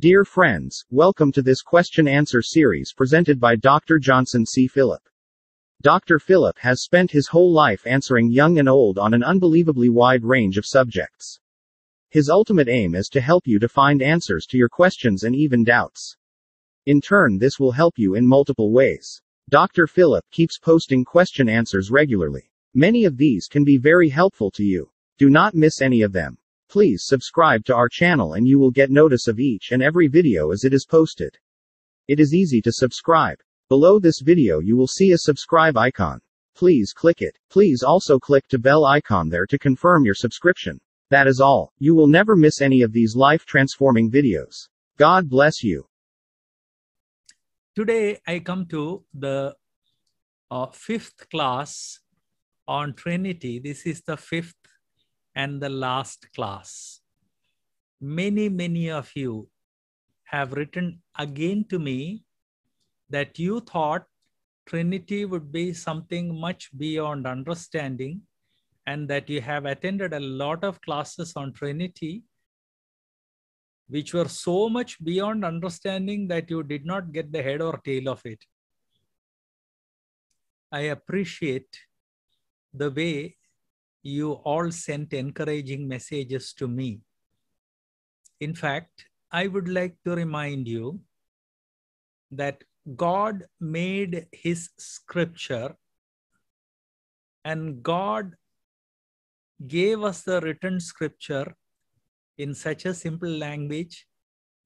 Dear friends, welcome to this question answer series presented by Dr. Johnson C. Phillip. Dr. Phillip has spent his whole life answering young and old on an unbelievably wide range of subjects. His ultimate aim is to help you to find answers to your questions and even doubts. In turn, this will help you in multiple ways. Dr. Phillip keeps posting question answers regularly. Many of these can be very helpful to you. Do not miss any of them. Please subscribe to our channel and you will get notice of each and every video as it is posted. It is easy to subscribe. Below this video you will see a subscribe icon. Please click it. Please also click to bell icon there to confirm your subscription. That is all. You will never miss any of these life transforming videos. God bless you. Today, I come to the uh, fifth class on Trinity. This is the fifth and the last class. Many, many of you have written again to me that you thought Trinity would be something much beyond understanding and that you have attended a lot of classes on Trinity which were so much beyond understanding that you did not get the head or tail of it. I appreciate the way you all sent encouraging messages to me. In fact, I would like to remind you that God made his scripture and God gave us the written scripture in such a simple language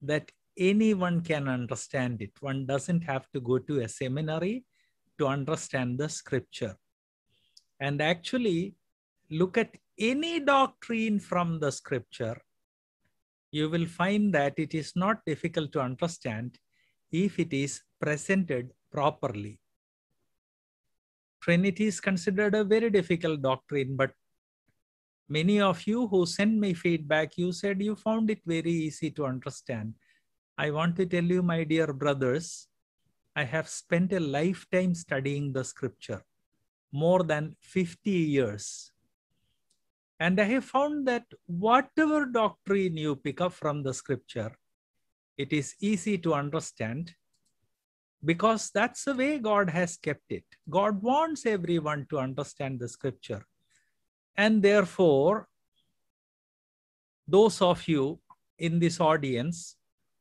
that anyone can understand it. One doesn't have to go to a seminary to understand the scripture. And actually, look at any doctrine from the scripture, you will find that it is not difficult to understand if it is presented properly. Trinity is considered a very difficult doctrine, but many of you who sent me feedback, you said you found it very easy to understand. I want to tell you, my dear brothers, I have spent a lifetime studying the scripture, more than 50 years. And I have found that whatever doctrine you pick up from the scripture, it is easy to understand because that's the way God has kept it. God wants everyone to understand the scripture. And therefore, those of you in this audience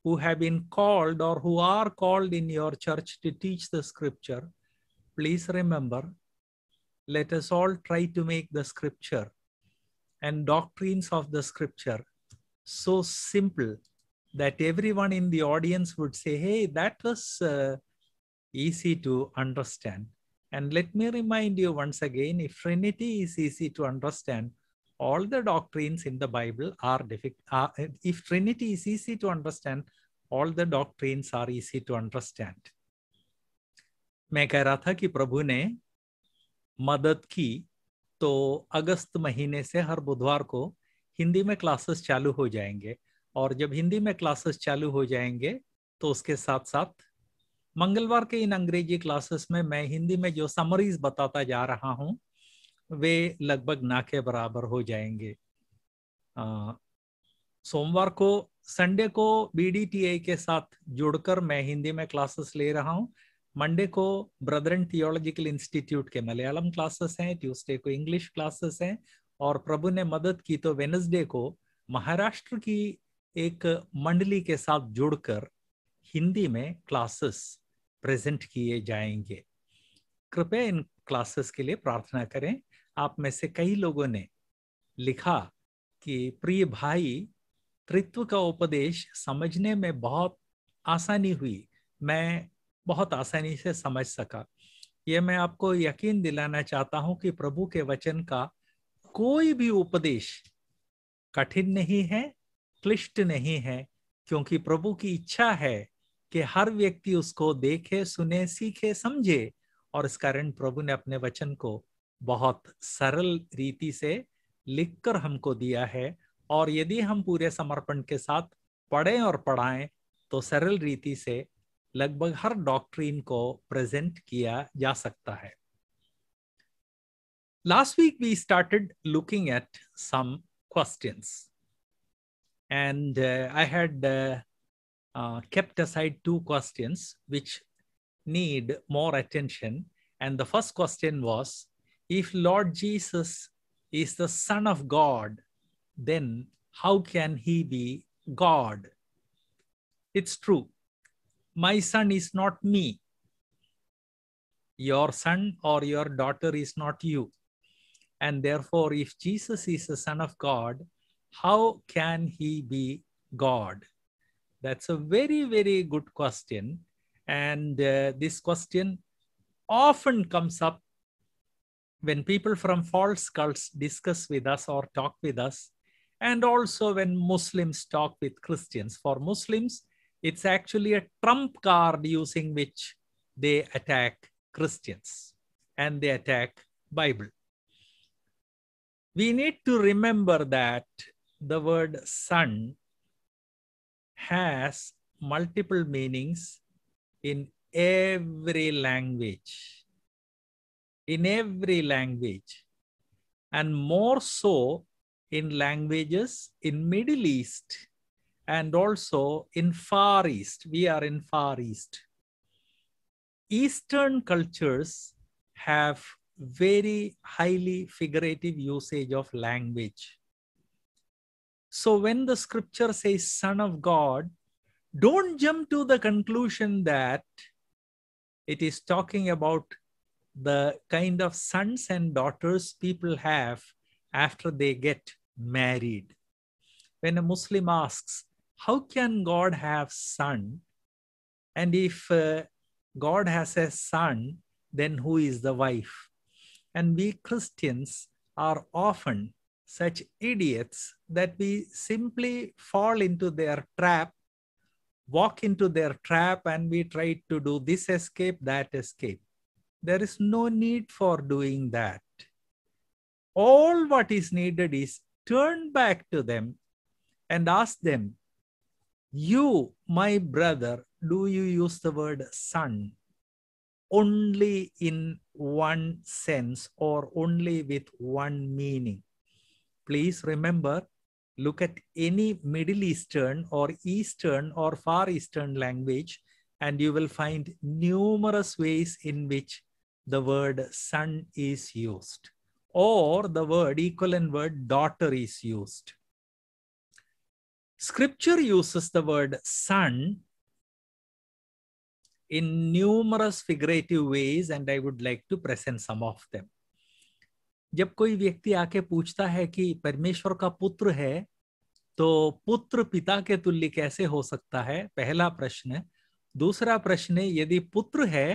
who have been called or who are called in your church to teach the scripture, please remember, let us all try to make the scripture and doctrines of the scripture so simple that everyone in the audience would say, hey, that was uh, easy to understand. And let me remind you once again if Trinity is easy to understand, all the doctrines in the Bible are difficult. Uh, if Trinity is easy to understand, all the doctrines are easy to understand. मैं कह रहा था कि प्रभु ने मदद की तो अगस्त महीने से हर बुधवार को हिंदी में क्लासेस चालू हो जाएंगे और जब हिंदी में क्लासेस चालू हो जाएंगे तो उसके साथ साथ मंगलवार के इन अंग्रेजी क्लासेस में मैं हिंदी में जो समरीज बताता जा रहा हूँ वे लगभग ना के बराबर हो जाएंगे सोमवार को संडे को बी के साथ जुड़कर मैं हिंदी में क्लासेस ले रहा हूँ मंडे को ब्रदरन थियोलॉजिकल इंस्टीट्यूट के मलयालम क्लासेस हैं ट्यूसडे को इंग्लिश क्लासेस हैं और प्रभु ने मदद की तो वेनसडे को महाराष्ट्र की एक मंडली के साथ जुड़कर हिंदी में क्लासेस प्रेजेंट किए जाएंगे कृपया इन क्लासेस के लिए प्रार्थना करें आप में से कई लोगों ने लिखा कि प्रिय भाई त्रित्व का उपदेश समझने में बहुत आसानी हुई मैं बहुत आसानी से समझ सका ये मैं आपको यकीन दिलाना चाहता हूं कि प्रभु के वचन का कोई भी उपदेश कठिन नहीं है क्लिष्ट नहीं है क्योंकि प्रभु की इच्छा है कि हर व्यक्ति उसको देखे सुने सीखे समझे और इस कारण प्रभु ने अपने वचन को बहुत सरल रीति से लिखकर हमको दिया है और यदि हम पूरे समर्पण के साथ पढ़ें और पढ़ाएं तो सरल रीति से लगभग हर डॉक्ट्रीन को प्रेजेंट किया जा सकता last week we started looking at some questions and uh, i had uh, uh, kept aside two questions which need more attention and the first question was if lord jesus is the son of god then how can he be god it's true my son is not me. Your son or your daughter is not you. And therefore, if Jesus is the Son of God, how can he be God? That's a very, very good question. And uh, this question often comes up when people from false cults discuss with us or talk with us, and also when Muslims talk with Christians. For Muslims, it's actually a trump card using which they attack Christians and they attack Bible. We need to remember that the word son has multiple meanings in every language. In every language. And more so in languages in Middle East and also in Far East. We are in Far East. Eastern cultures have very highly figurative usage of language. So when the scripture says son of God, don't jump to the conclusion that it is talking about the kind of sons and daughters people have after they get married. When a Muslim asks, how can God have son? And if uh, God has a son, then who is the wife? And we Christians are often such idiots that we simply fall into their trap, walk into their trap, and we try to do this escape, that escape. There is no need for doing that. All what is needed is turn back to them and ask them, you, my brother, do you use the word son only in one sense or only with one meaning? Please remember, look at any Middle Eastern or Eastern or Far Eastern language, and you will find numerous ways in which the word son is used or the word equivalent word daughter is used Scripture uses the word son in numerous figurative ways, and I would like to present some of them. जब कोई व्यक्ति आके पूछता है कि परमेश्वर का पुत्र है तो पुत्र पिता के तुल्य कैसे हो सकता है पहला प्रश्न दूसरा प्रश्न यदि पुत्र है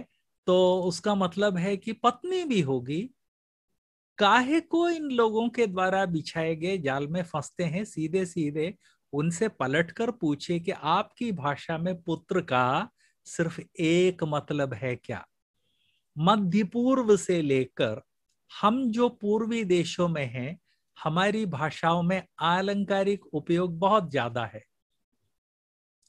तो उसका मतलब है कि पत्नी भी होगी काहे को इन लोगों के द्वारा बिछाए गए जाल में फंसते हैं सीधे सीधे उनसे पलटकर पूछे कि आपकी भाषा में पुत्र का सिर्फ एक मतलब है क्या मध्य पूर्व से लेकर हम जो पूर्वी देशों में हैं हमारी भाषाओं में आलंकारिक उपयोग बहुत ज्यादा है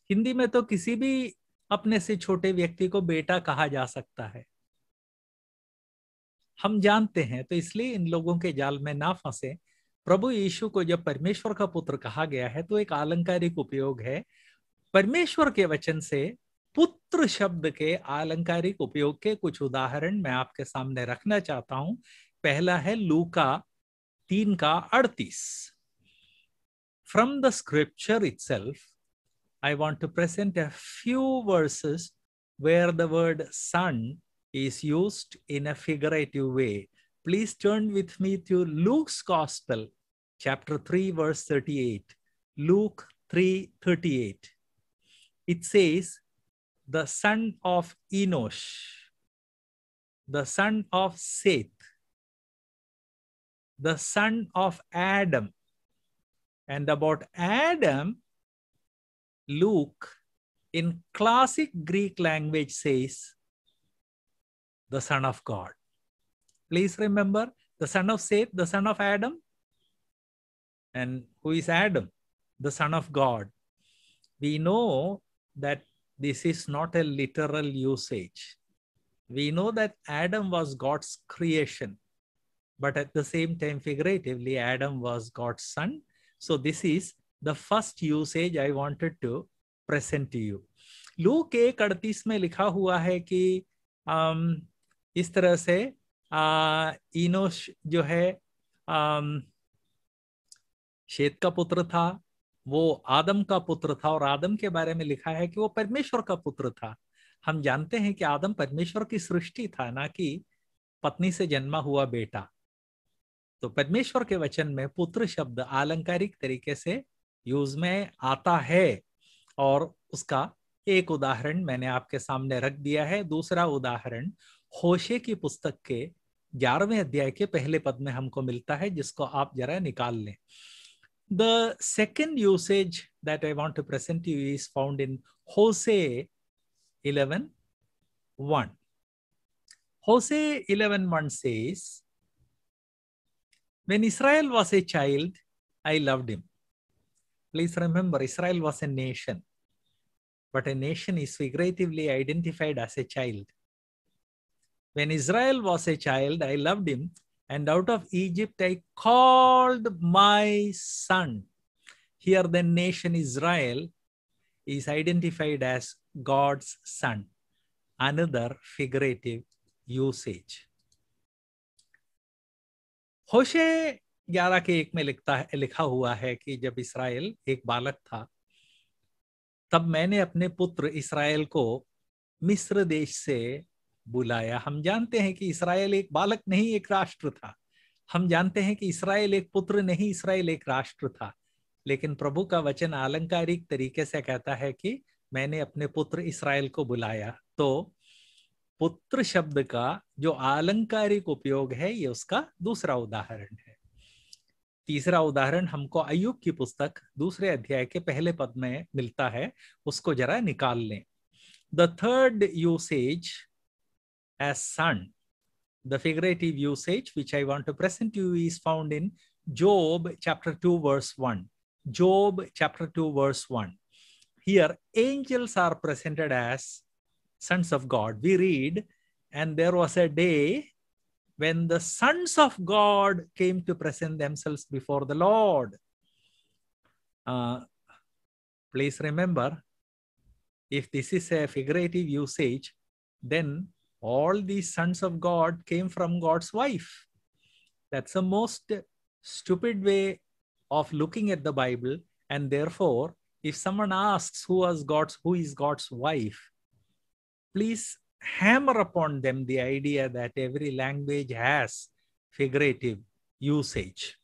हिंदी में तो किसी भी अपने से छोटे व्यक्ति को बेटा कहा जा सकता है हम जानते हैं तो इसलिए इन लोगों के जाल में ना फंसे प्रभु यीशु को जब परमेश्वर का पुत्र कहा गया है तो एक आलंकारिक उपयोग है परमेश्वर के वचन से पुत्र शब्द के आलंकारिक उपयोग के कुछ उदाहरण मैं आपके सामने रखना चाहता हूं पहला है लूका तीन का अड़तीस from the scripture itself I want to present a few verses where the word son is use in a figurative way please turn with me through Luke's Gospel, chapter 3, verse 38. Luke 3 38. It says, the son of Enosh, the son of Seth, the son of Adam. And about Adam, Luke in classic Greek language says, the son of God. Please remember the son of Seth, the son of Adam, and who is Adam? The Son of God. We know that this is not a literal usage. We know that Adam was God's creation, but at the same time, figuratively, Adam was God's son. So, this is the first usage I wanted to present to you. Look, एक अड़तीस में लिखा हुआ है कि um, इस तरह से uh, इनोश जो um, शेत का पुत्र था वो आदम का पुत्र था और आदम के बारे में लिखा है कि वो परमेश्वर का पुत्र था हम जानते हैं कि आदम परमेश्वर की सृष्टि था ना कि पत्नी से जन्मा हुआ बेटा तो परमेश्वर के वचन में पुत्र शब्द आलंकारिक तरीके से यूज में आता है और उसका एक उदाहरण मैंने आपके सामने रख दिया है दूसरा उदाहरण होशे की पुस्तक के ग्यारहवें अध्याय के पहले पद में हमको मिलता है जिसको आप जरा निकाल लें The second usage that I want to present to you is found in Hosea 11 1. Hosea 11 1 says, When Israel was a child, I loved him. Please remember, Israel was a nation, but a nation is figuratively identified as a child. When Israel was a child, I loved him And out of Egypt I called my son. Here the nation Israel is identified as God's son. Another figurative usage. होशे ग्यारह के एक में लिखता है लिखा हुआ है कि जब इसराइल एक बालक था तब मैंने अपने पुत्र इसराइल को मिस्र देश से बुलाया हम जानते हैं कि इसराइल एक बालक नहीं एक राष्ट्र था हम जानते हैं कि इसराइल एक पुत्र नहीं इसराइल एक राष्ट्र था लेकिन प्रभु का वचन आलंकारिक तरीके से कहता है कि मैंने अपने पुत्र इसराइल को बुलाया तो पुत्र शब्द का जो आलंकारिक उपयोग है ये उसका दूसरा उदाहरण है तीसरा उदाहरण हमको अयुब की पुस्तक दूसरे अध्याय के पहले पद में मिलता है उसको जरा निकाल लें the third usage as sun. The figurative usage which I want to present to you is found in Job chapter 2 verse 1. Job chapter 2 verse 1. Here angels are presented as sons of God. We read, and there was a day when the sons of God came to present themselves before the Lord. Uh, please remember, if this is a figurative usage, then all these sons of God came from God's wife. That's the most stupid way of looking at the Bible. And therefore, if someone asks who was God's, who is God's wife, please hammer upon them the idea that every language has figurative usage.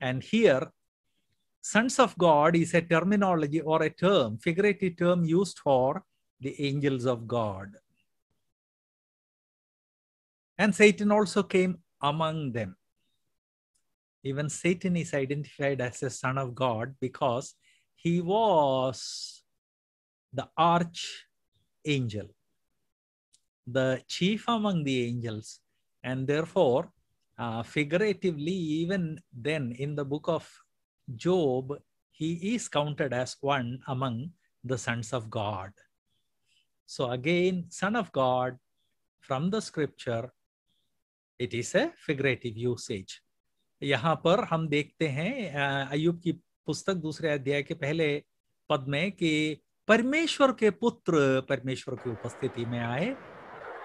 And here, sons of God is a terminology or a term, figurative term used for the angels of God. And Satan also came among them. Even Satan is identified as a son of God because he was the archangel, the chief among the angels. And therefore, uh, figuratively, even then in the book of Job, he is counted as one among the sons of God. So again, son of God from the scripture it is a figurative usage यहाँ पर हम देखते हैं अयुब की पुस्तक दूसरे अध्याय के पहले पद में कि परमेश्वर के पुत्र परमेश्वर की उपस्थिति में आए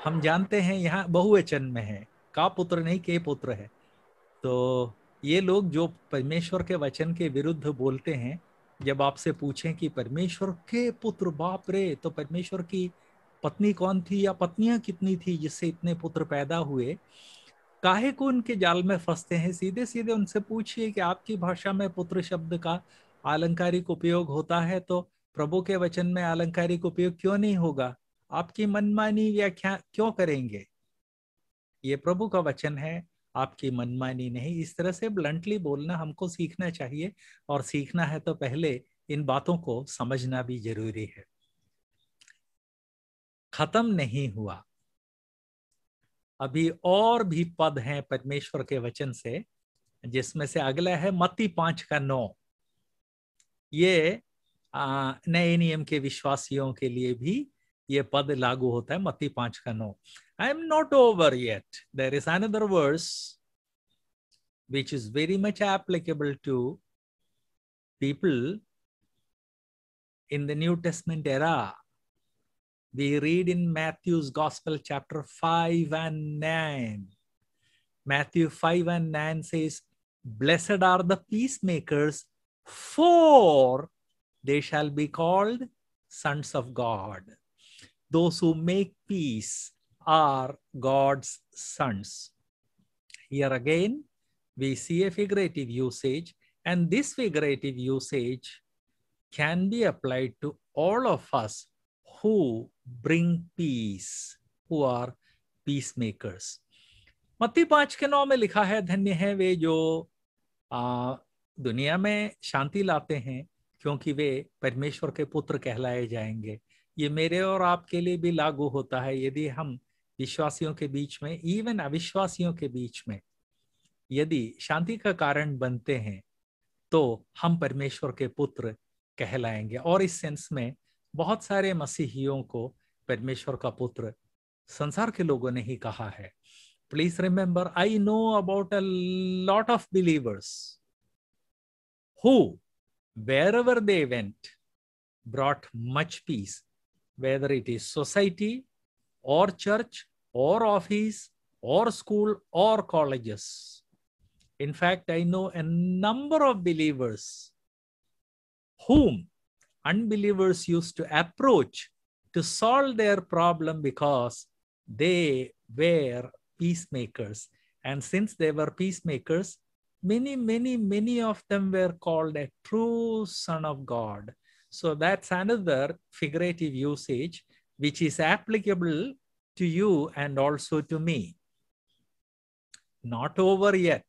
हम जानते हैं यहाँ बहुवचन में है का पुत्र नहीं के पुत्र है तो ये लोग जो परमेश्वर के वचन के विरुद्ध बोलते हैं जब आपसे पूछें कि परमेश्वर के पुत्र बाप रे तो परमेश्वर की पत्नी कौन थी या पत्नियां कितनी थी जिससे इतने पुत्र पैदा हुए काहे को उनके जाल में फंसते हैं सीधे सीधे उनसे पूछिए कि आपकी भाषा में पुत्र शब्द का आलंकारिक उपयोग होता है तो प्रभु के वचन में आलंकारिक उपयोग क्यों नहीं होगा आपकी मनमानी व्याख्या क्यों करेंगे ये प्रभु का वचन है आपकी मनमानी नहीं इस तरह से ब्लंटली बोलना हमको सीखना चाहिए और सीखना है तो पहले इन बातों को समझना भी जरूरी है खत्म नहीं हुआ अभी और भी पद हैं परमेश्वर के वचन से जिसमें से अगला है मत्ती पांच का नौ ये नए नियम के विश्वासियों के लिए भी ये पद लागू होता है मत्ती पांच का नौ I am not over yet there is another verse which is very much applicable to people in the new testament era We read in Matthew's Gospel, chapter 5 and 9. Matthew 5 and 9 says, Blessed are the peacemakers, for they shall be called sons of God. Those who make peace are God's sons. Here again, we see a figurative usage, and this figurative usage can be applied to all of us who bring peace, who are peacemakers. मत्ती पांच के नौ में लिखा है धन्य है वे जो आ, दुनिया में शांति लाते हैं क्योंकि वे परमेश्वर के पुत्र कहलाए जाएंगे ये मेरे और आपके लिए भी लागू होता है यदि हम विश्वासियों के बीच में इवन अविश्वासियों के बीच में यदि शांति का कारण बनते हैं तो हम परमेश्वर के पुत्र कहलाएंगे और इस सेंस में बहुत सारे मसीहियों को परमेश्वर का पुत्र संसार के लोगों ने ही कहा है please remember I know about a lot of believers who wherever they went brought much peace whether it is society और चर्च और ऑफिस और स्कूल और colleges in fact I know a number of believers whom unbelievers used to approach to solve their problem because they were peacemakers. And since they were peacemakers, many, many, many of them were called a true son of God. So that's another figurative usage which is applicable to you and also to me. Not over yet.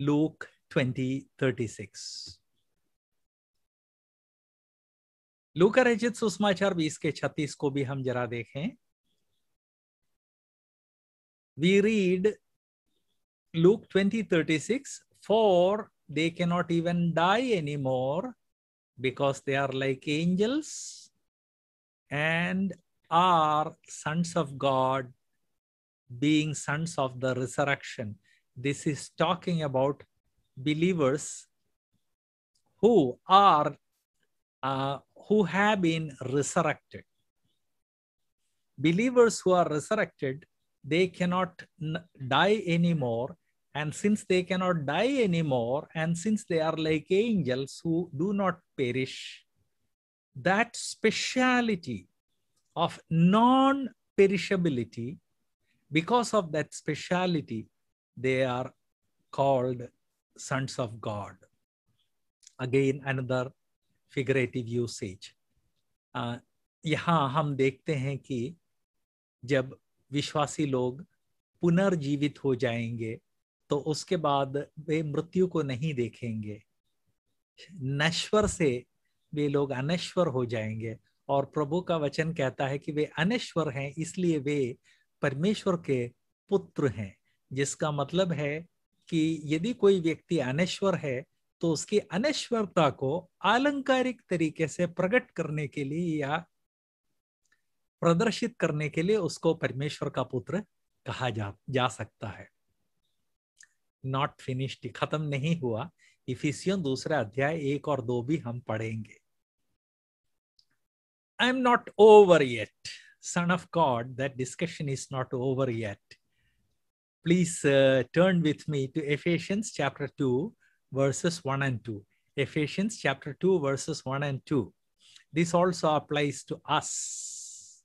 Luke 20 36. लूका रचित सुसमाचार बीस we read Luke 20 for they cannot even die anymore because they are like angels and are sons of God, being sons of the resurrection. This is talking about believers who are uh, who have been resurrected. Believers who are resurrected, they cannot die anymore. And since they cannot die anymore, and since they are like angels who do not perish, that speciality of non perishability, because of that speciality, they are called sons of God. Again, another figurative usage uh, यहाँ हम देखते हैं कि जब विश्वासी लोग पुनर्जीवित हो जाएंगे तो उसके बाद वे मृत्यु को नहीं देखेंगे नश्वर से वे लोग अनश्वर हो जाएंगे और प्रभु का वचन कहता है कि वे अनश्वर हैं इसलिए वे परमेश्वर के पुत्र हैं जिसका मतलब है कि यदि कोई व्यक्ति अनश्वर है तो उसकी अनश्वरता को आलंकारिक तरीके से प्रकट करने के लिए या प्रदर्शित करने के लिए उसको परमेश्वर का पुत्र कहा जा जा सकता है नॉट फिनिश्ड खत्म नहीं हुआ इफिसियन दूसरा अध्याय एक और दो भी हम पढ़ेंगे I am not over yet son of God that discussion is not over yet please turn with me to to chapter two verses 1 and 2. Ephesians chapter 2, verses 1 and 2. This also applies to us.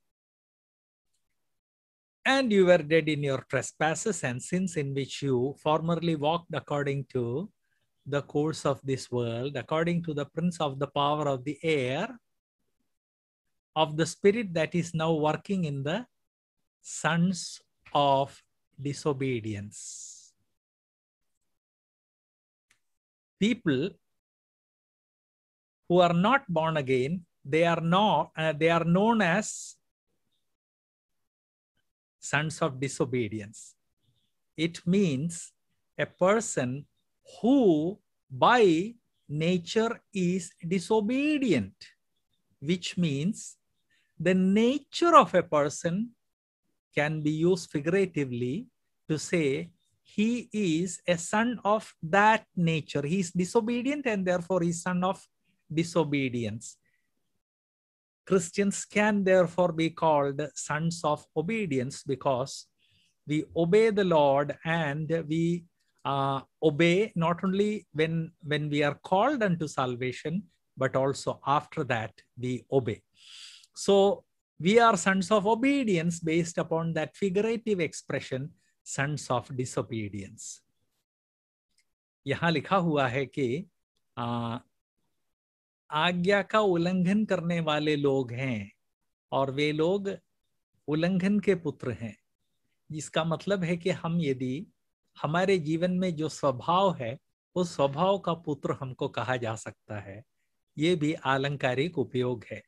And you were dead in your trespasses and sins in which you formerly walked according to the course of this world, according to the prince of the power of the air, of the spirit that is now working in the sons of disobedience. people who are not born again, they are not uh, they are known as sons of disobedience. It means a person who by nature is disobedient, which means the nature of a person can be used figuratively to say he is a son of that nature. He is disobedient and therefore is son of disobedience. Christians can therefore be called sons of obedience because we obey the Lord and we uh, obey not only when, when we are called unto salvation, but also after that we obey. So we are sons of obedience based upon that figurative expression sons of disobedience यहां लिखा हुआ है कि आ, आज्ञा का उल्लंघन करने वाले लोग हैं और वे लोग उल्लंघन के पुत्र हैं जिसका मतलब है कि हम यदि हमारे जीवन में जो स्वभाव है उस स्वभाव का पुत्र हमको कहा जा सकता है ये भी आलंकारिक उपयोग है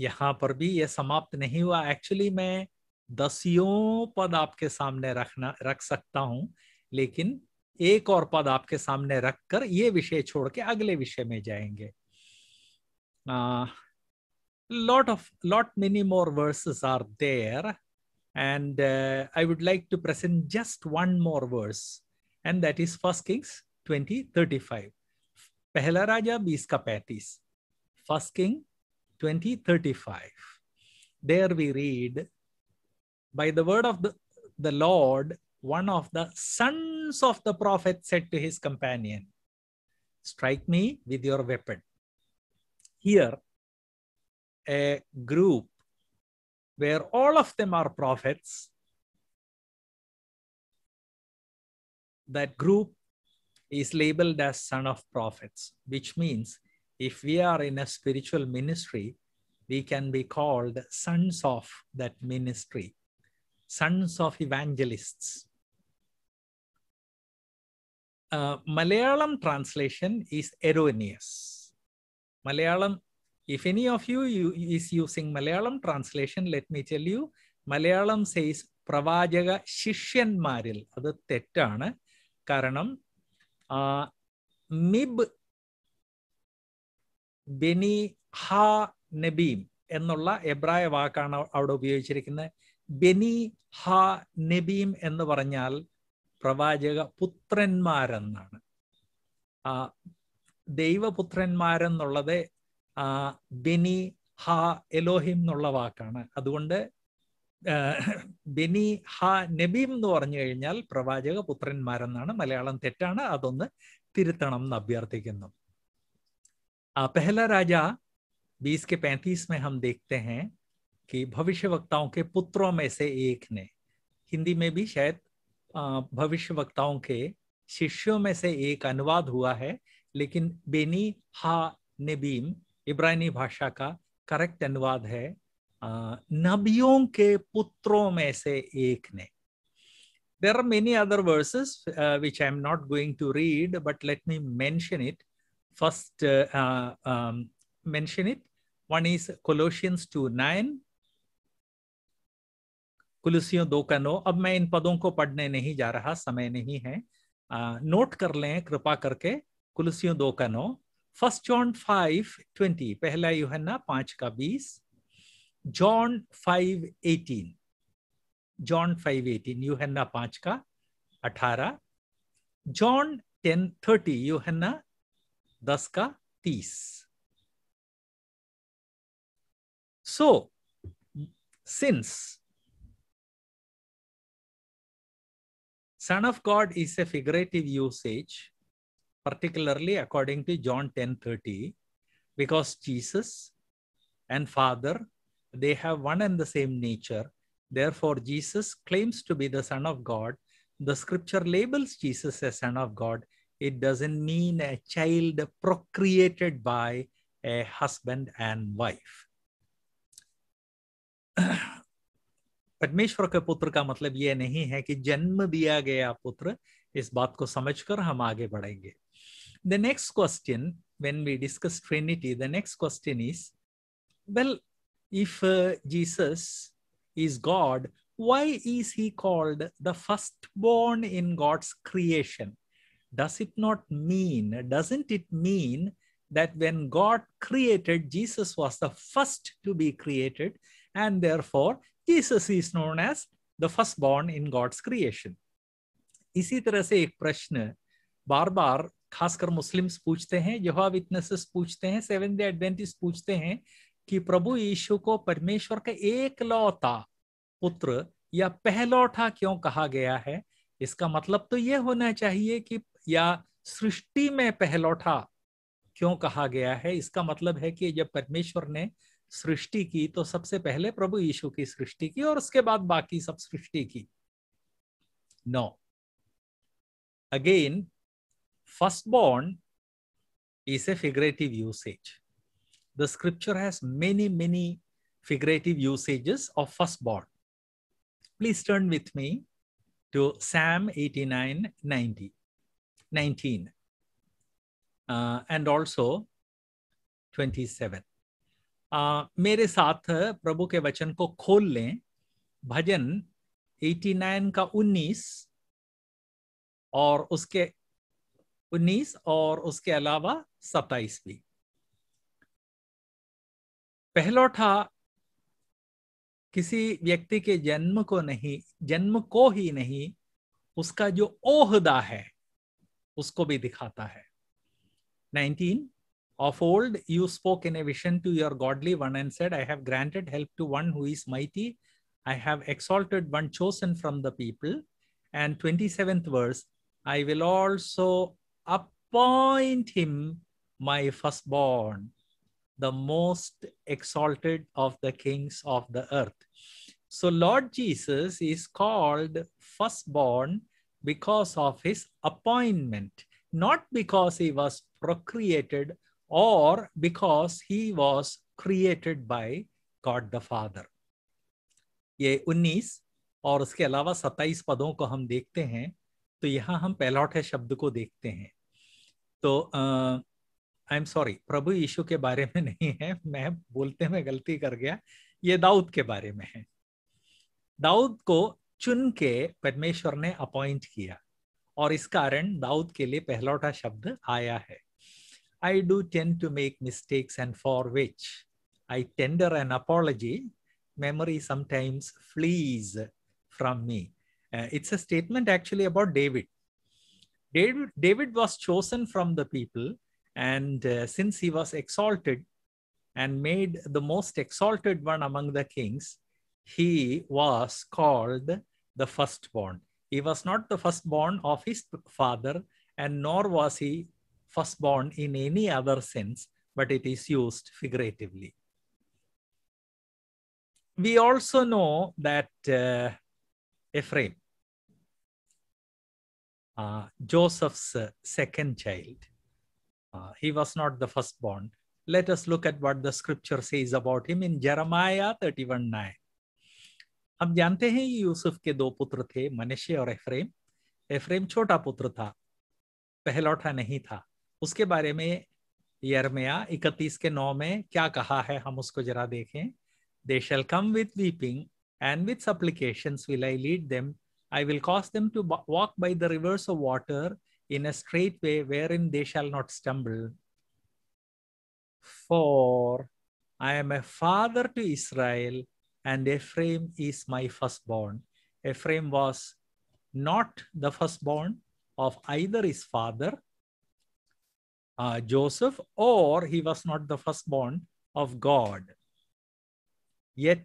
यहाँ पर भी यह समाप्त नहीं हुआ एक्चुअली मैं दसियों पद आपके सामने रखना रख सकता हूं लेकिन एक और पद आपके सामने रखकर ये विषय छोड़ के अगले विषय में जाएंगे lot of lot many more verses are there and I would like to present just one more verse and that is first Kings twenty thirty five पहला राजा बीस का पैतीस first king twenty thirty five there we read by the word of the, the Lord, one of the sons of the prophet said to his companion, Strike me with your weapon. Here, a group where all of them are prophets, that group is labeled as son of prophets, which means if we are in a spiritual ministry, we can be called sons of that ministry sons of evangelists Malayalam translation is erroneous Malayalam if any of you you is using Malayalam translation let me tell you Malayalam says പ്രവാചക ശിഷ്യന്മാരിൽ അത് തെറ്റാണ് കാരണം മിബ് ബെനി ഹ നബീം എന്നുള്ള എബ്രായ വാക്കാണ് അവിടെ ഉപയോഗിച്ചിരിക്കുന്നത് ബെനി ഹ നബീം എന്ന് പറഞ്ഞാൽ പ്രവാചക പുത്രന്മാരെന്നാണ് ആ ദൈവപുത്രന്മാരെന്നുള്ളത് ആ ബെനി ഹ എലോഹിം എന്നുള്ള വാക്കാണ് അതുകൊണ്ട് ബെനി ഹ നബീം എന്ന് പറഞ്ഞു കഴിഞ്ഞാൽ പ്രവാചക പുത്രന്മാരെന്നാണ് മലയാളം തെറ്റാണ് അതൊന്ന് തിരുത്തണം എന്ന് അഭ്യർത്ഥിക്കുന്നു പെഹല രാജ ബീസ് കെ പാൻതീസ് में हम देखते हैं कि भविष्य वक्ताओं के पुत्रों में से एक ने हिंदी में भी शायद भविष्य वक्ताओं के शिष्यों में से एक अनुवाद हुआ है लेकिन बेनी हा नेबीम इब्रानी भाषा का करेक्ट अनुवाद है नबियों के पुत्रों में से एक ने there are many other verses which I am not going to read but let me mention it first mention it one is Colossians two nine कुलसियों दो कनो अब मैं इन पदों को पढ़ने नहीं जा रहा समय नहीं है आ, नोट कर लें कृपा करके कुलसियों दो कनो फर्स्ट जॉन फाइव ट्वेंटी पहला यू है ना पांच का बीस John five eighteen John five eighteen ना पांच का अठारह जॉन टेन थर्टी ना दस का तीस so since Son of God is a figurative usage, particularly according to John 10:30, because Jesus and Father, they have one and the same nature. Therefore, Jesus claims to be the Son of God. The scripture labels Jesus as Son of God. It doesn't mean a child procreated by a husband and wife. पद्मेश्वर के पुत्र का मतलब ये नहीं है कि जन्म दिया गया पुत्र इस बात को समझकर हम आगे बढ़ेंगे the next question when we discuss Trinity, the next question is well, if uh, Jesus is God, why is he called the firstborn in God's creation? Does it not mean, doesn't it mean that when God created, Jesus was the first to be created, and therefore Jesus is known as the first born in God's creation इसी तरह से एक प्रश्न बार बार खासकर Muslims पूछते हैं जोहा witnesses पूछते हैं सेवन डे एडवेंटिस पूछते हैं कि प्रभु यीशु को परमेश्वर का एक लौता पुत्र या पहलौठा क्यों कहा गया है इसका मतलब तो यह होना चाहिए कि या सृष्टि में पहलौठा क्यों कहा गया है इसका मतलब है कि जब परमेश्वर ने सृष्टि की तो सबसे पहले प्रभु यीशु की सृष्टि की और उसके बाद बाकी सब सृष्टि की no again first born is a figurative usage the scripture has many many figurative usages of first born please turn with me to Psalm eighty nine ninety nineteen and also twenty seven ah, मेरे साथ प्रभु के वचन को खोल लें भजन 89 का 19 और उसके 19 और उसके अलावा 27 भी था किसी व्यक्ति के जन्म को नहीं जन्म को ही नहीं उसका जो ओहदा है उसको भी दिखाता है Of old, you spoke in a vision to your godly one and said, I have granted help to one who is mighty. I have exalted one chosen from the people. And 27th verse, I will also appoint him my firstborn, the most exalted of the kings of the earth. So, Lord Jesus is called firstborn because of his appointment, not because he was procreated or because he was created by God the father ये 19 और उसके अलावा 27 पदों को हम देखते हैं तो यहाँ हम पहलौठे शब्द को देखते हैं तो आई एम सॉरी प्रभु यीशु के बारे में नहीं है मैं बोलते में गलती कर गया ये दाऊद के बारे में है दाऊद को चुन के परमेश्वर ने अपॉइंट किया और इस कारण दाऊद के लिए पहलौठा शब्द आया है I do tend to make mistakes and for which I tender an apology, memory sometimes flees from me. Uh, it's a statement actually about David. David. David was chosen from the people, and uh, since he was exalted and made the most exalted one among the kings, he was called the firstborn. He was not the firstborn of his father, and nor was he firstborn in any other sense, but it is used figuratively. We also know that uh, Ephraim, uh, Joseph's uh, second child, uh, he was not the firstborn. Let us look at what the scripture says about him in Jeremiah 31 9. हम जानते हैं यूसुफ के दो पुत्र थे मनशे और Ephraim Ephraim छोटा पुत्र था पहलौठा नहीं था उसके बारे में यरमया इकतीस के नौ में क्या कहा है हम उसको जरा देखें they shall come with weeping and with supplication will I lead them I will cause them to walk by the rivers of water in a straight way wherein they shall not stumble father to Israel and Ephraim is my first born Ephraim was not the first born of either is father uh, Joseph, or he was not the firstborn of God. Yet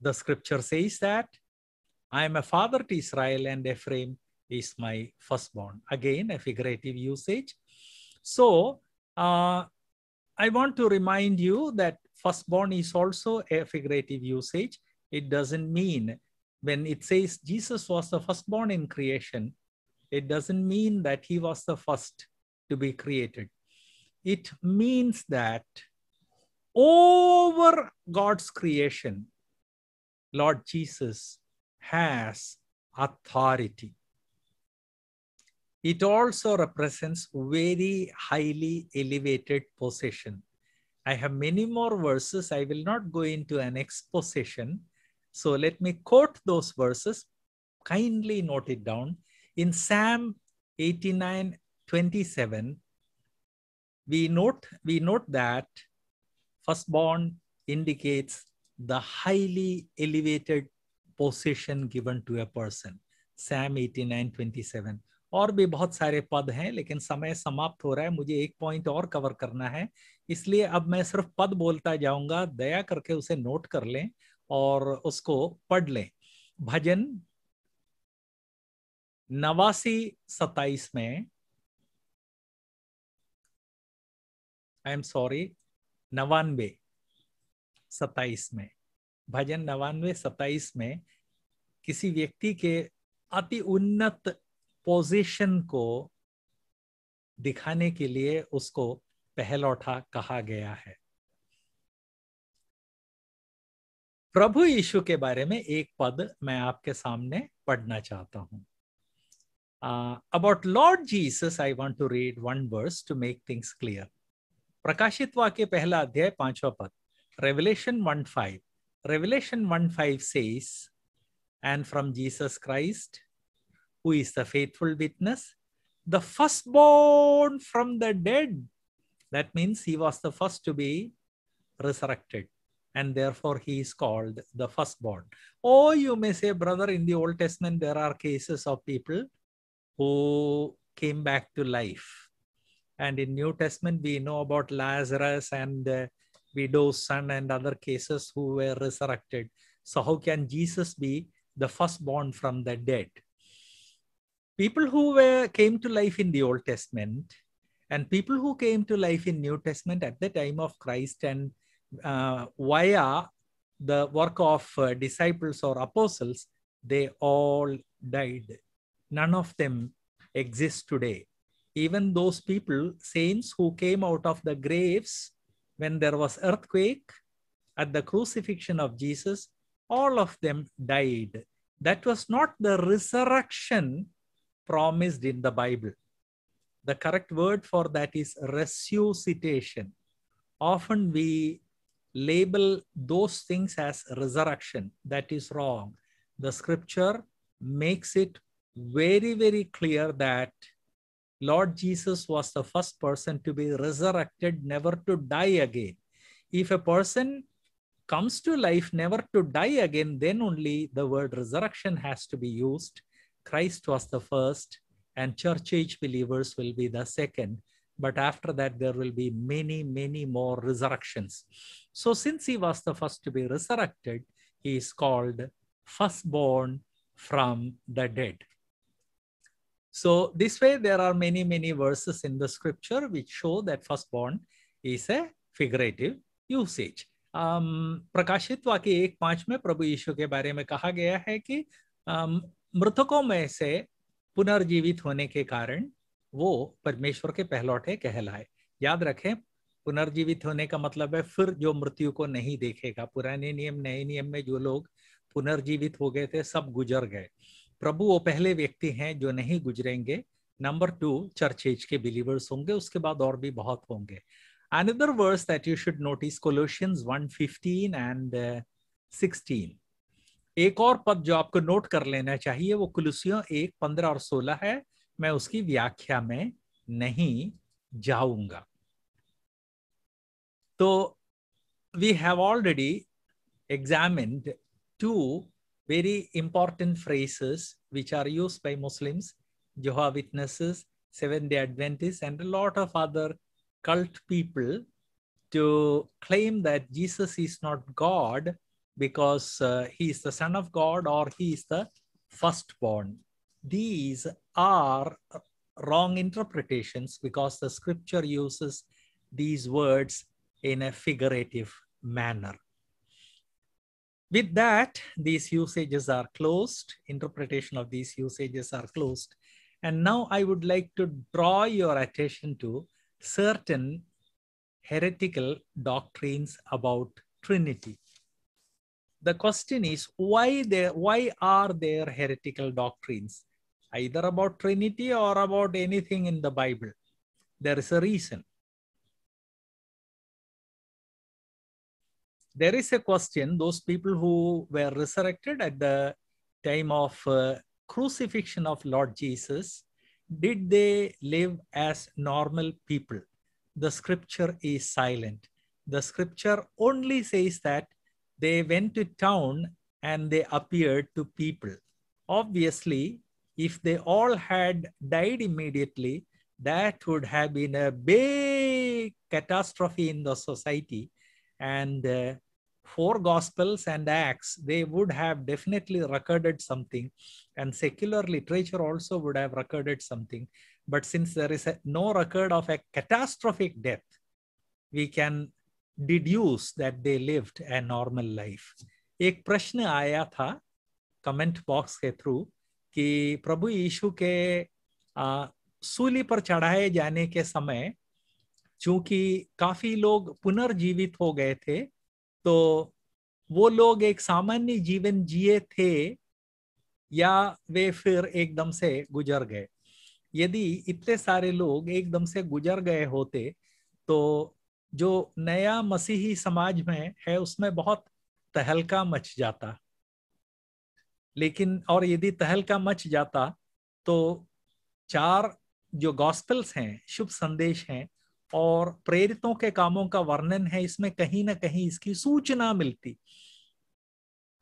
the scripture says that I am a father to Israel and Ephraim is my firstborn. Again, a figurative usage. So uh, I want to remind you that firstborn is also a figurative usage. It doesn't mean when it says Jesus was the firstborn in creation, it doesn't mean that he was the first to be created. It means that over God's creation, Lord Jesus has authority. It also represents very highly elevated possession. I have many more verses. I will not go into an exposition. So let me quote those verses. Kindly note it down. In Psalm 89 27, we note, we note that firstborn indicates the highly elevated position given to a person Psalm 8927 और भी बहुत सारे पद हैं लेकिन समय समाप्त हो रहा है मुझे एक पॉइंट और कवर करना है इसलिए अब मैं सिर्फ पद बोलता जाऊंगा दया करके उसे नोट कर लें और उसको पढ़ लें भजन नवासी सताइस में आई एम सॉरी नवानवे सत्ताईस में भजन नवानवे सत्ताईस में किसी व्यक्ति के अति उन्नत पोजीशन को दिखाने के लिए उसको पहलौठा कहा गया है प्रभु यीशु के बारे में एक पद मैं आपके सामने पढ़ना चाहता हूं about Lord Jesus I want to read one verse to make things clear Prakashitva ke pehla adhyay panchva pad. Revelation 1.5. Revelation 1.5 says, And from Jesus Christ, who is the faithful witness, the firstborn from the dead. That means he was the first to be resurrected. And therefore, he is called the firstborn. Or oh, you may say, brother, in the Old Testament, there are cases of people who came back to life. And in New Testament, we know about Lazarus and the widow's son and other cases who were resurrected. So how can Jesus be the firstborn from the dead? People who were, came to life in the Old Testament and people who came to life in New Testament at the time of Christ and uh, via the work of uh, disciples or apostles, they all died. None of them exists today even those people, saints who came out of the graves when there was earthquake at the crucifixion of Jesus, all of them died. That was not the resurrection promised in the Bible. The correct word for that is resuscitation. Often we label those things as resurrection. That is wrong. The scripture makes it very, very clear that Lord Jesus was the first person to be resurrected, never to die again. If a person comes to life, never to die again, then only the word resurrection has to be used. Christ was the first, and church age believers will be the second. But after that, there will be many, many more resurrections. So, since he was the first to be resurrected, he is called firstborn from the dead. So this way, there are many, many verses in the scripture which show that firstborn is a figurative usage. Um, प्रकाशित वाक्य एक पांच में प्रभु यीशु के बारे में कहा गया है कि um, मृतकों में से पुनर्जीवित होने के कारण वो परमेश्वर के पहलौठे कहलाए याद रखें पुनर्जीवित होने का मतलब है फिर जो मृत्यु को नहीं देखेगा पुराने नियम नए नियम में जो लोग पुनर्जीवित हो गए थे सब गुजर गए प्रभु वो पहले व्यक्ति हैं जो नहीं गुजरेंगे नंबर टू चर्च एज के बिलीवर्स होंगे उसके बाद और भी बहुत होंगे another verse that you should notice colossians 1:15 and 16 uh, एक और पद जो आपको नोट कर लेना चाहिए वो कुलुसियों एक पंद्रह और सोलह है मैं उसकी व्याख्या में नहीं जाऊंगा तो we have already examined two very important phrases which are used by Muslims, Jehovah Witnesses, Seventh-day Adventists, and a lot of other cult people to claim that Jesus is not God because uh, he is the son of God or he is the firstborn. These are wrong interpretations because the scripture uses these words in a figurative manner. With that, these usages are closed, interpretation of these usages are closed. And now I would like to draw your attention to certain heretical doctrines about Trinity. The question is why there why are there heretical doctrines either about Trinity or about anything in the Bible? There is a reason. there is a question those people who were resurrected at the time of uh, crucifixion of Lord Jesus, did they live as normal people? The scripture is silent. The scripture only says that they went to town and they appeared to people. Obviously, if they all had died immediately, that would have been a big catastrophe in the society and uh, four gospels and acts they would have definitely recorded something and secular literature also would have recorded something but since there is a, no record of a catastrophic death we can deduce that they lived a normal life एक प्रश्न आया था comment box के through कि प्रभु यीशु के सूली पर चढ़ाए जाने के समय चूंकि काफी लोग पुनर्जीवित हो गए थे तो वो लोग एक सामान्य जीवन जिए थे या वे फिर एकदम से गुजर गए यदि इतने सारे लोग एकदम से गुजर गए होते तो जो नया मसीही समाज में है उसमें बहुत तहलका मच जाता लेकिन और यदि तहलका मच जाता तो चार जो गॉस्पल्स हैं शुभ संदेश हैं और प्रेरितों के कामों का वर्णन है इसमें कहीं ना कहीं इसकी सूचना मिलती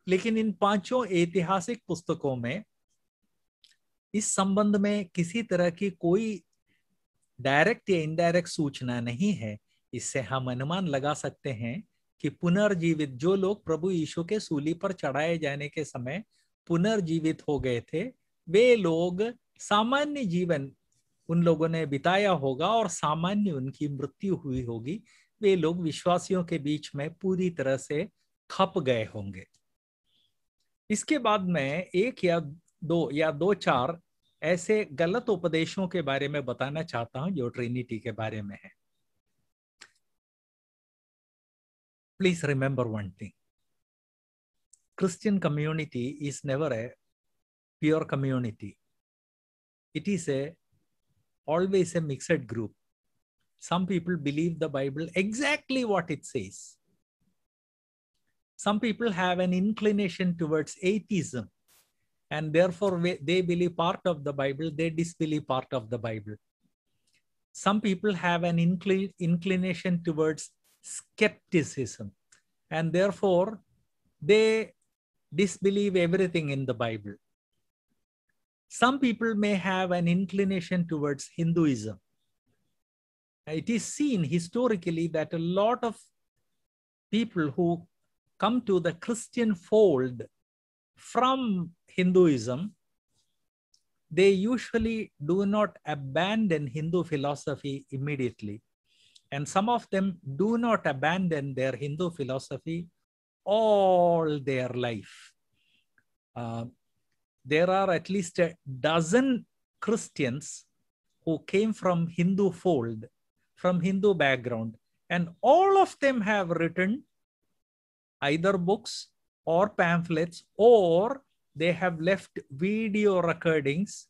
लेकिन इन पांचों ऐतिहासिक पुस्तकों में इस संबंध में किसी तरह की कोई डायरेक्ट या इनडायरेक्ट सूचना नहीं है इससे हम अनुमान लगा सकते हैं कि पुनर्जीवित जो लोग प्रभु यीशु के सूली पर चढ़ाए जाने के समय पुनर्जीवित हो गए थे वे लोग सामान्य जीवन उन लोगों ने बिताया होगा और सामान्य उनकी मृत्यु हुई होगी वे लोग विश्वासियों के बीच में पूरी तरह से खप गए होंगे इसके बाद में एक या दो या दो चार ऐसे गलत उपदेशों के बारे में बताना चाहता हूं जो ट्रिनिटी के बारे में है please remember one thing Christian community is never a pure community it is a always a mixed group. Some people believe the Bible exactly what it says. Some people have an inclination towards atheism and therefore they believe part of the Bible, they disbelieve part of the Bible. Some people have an incl inclination towards skepticism and therefore they disbelieve everything in the Bible some people may have an inclination towards Hinduism. It is seen historically that a lot of people who come to the Christian fold from Hinduism, they usually do not abandon Hindu philosophy immediately. And some of them do not abandon their Hindu philosophy all their life. Uh, there are at least a dozen Christians who came from Hindu fold, from Hindu background, and all of them have written either books or pamphlets, or they have left video recordings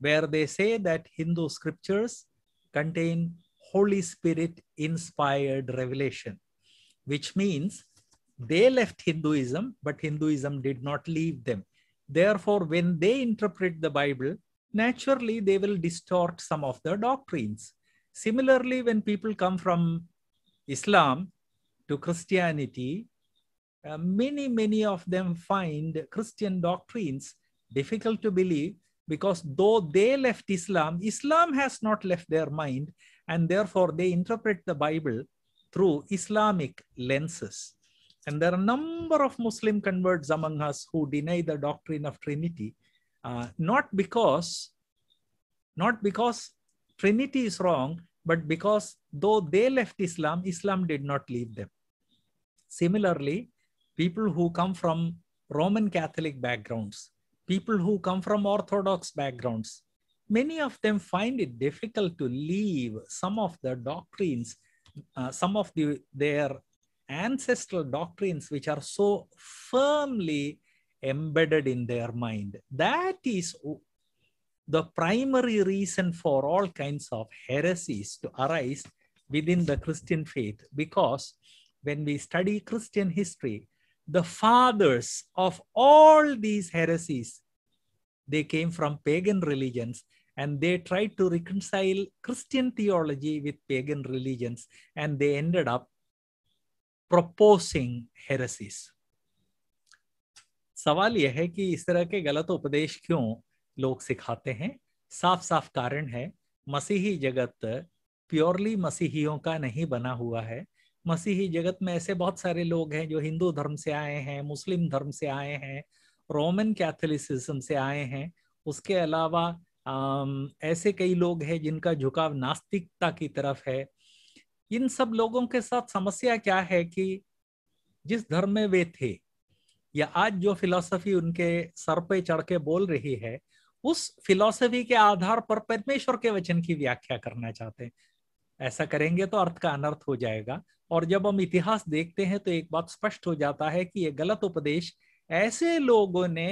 where they say that Hindu scriptures contain Holy Spirit inspired revelation, which means they left Hinduism, but Hinduism did not leave them. Therefore, when they interpret the Bible, naturally they will distort some of the doctrines. Similarly, when people come from Islam to Christianity, uh, many, many of them find Christian doctrines difficult to believe because though they left Islam, Islam has not left their mind, and therefore they interpret the Bible through Islamic lenses. And there are a number of Muslim converts among us who deny the doctrine of Trinity, uh, not because, not because Trinity is wrong, but because though they left Islam, Islam did not leave them. Similarly, people who come from Roman Catholic backgrounds, people who come from Orthodox backgrounds, many of them find it difficult to leave some of the doctrines, uh, some of the, their ancestral doctrines which are so firmly embedded in their mind. That is the primary reason for all kinds of heresies to arise within the Christian faith because when we study Christian history, the fathers of all these heresies, they came from pagan religions and they tried to reconcile Christian theology with pagan religions and they ended up proposing heresies. सवाल यह है कि इस तरह के गलत उपदेश क्यों लोग सिखाते हैं साफ साफ कारण है मसीही जगत प्योरली मसीहियों का नहीं बना हुआ है मसीही जगत में ऐसे बहुत सारे लोग हैं जो हिंदू धर्म से आए हैं मुस्लिम धर्म से आए हैं रोमन कैथोलिसिज्म से आए हैं उसके अलावा ऐसे कई लोग हैं जिनका झुकाव नास्तिकता की तरफ है इन सब लोगों के साथ समस्या क्या है कि जिस धर्म में वे थे या आज जो फिलॉसफी उनके सर पे चढ़ के बोल रही है उस फिलॉसफी के आधार पर परमेश्वर के वचन की व्याख्या करना चाहते हैं ऐसा करेंगे तो अर्थ का अनर्थ हो जाएगा और जब हम इतिहास देखते हैं तो एक बात स्पष्ट हो जाता है कि ये गलत उपदेश ऐसे लोगों ने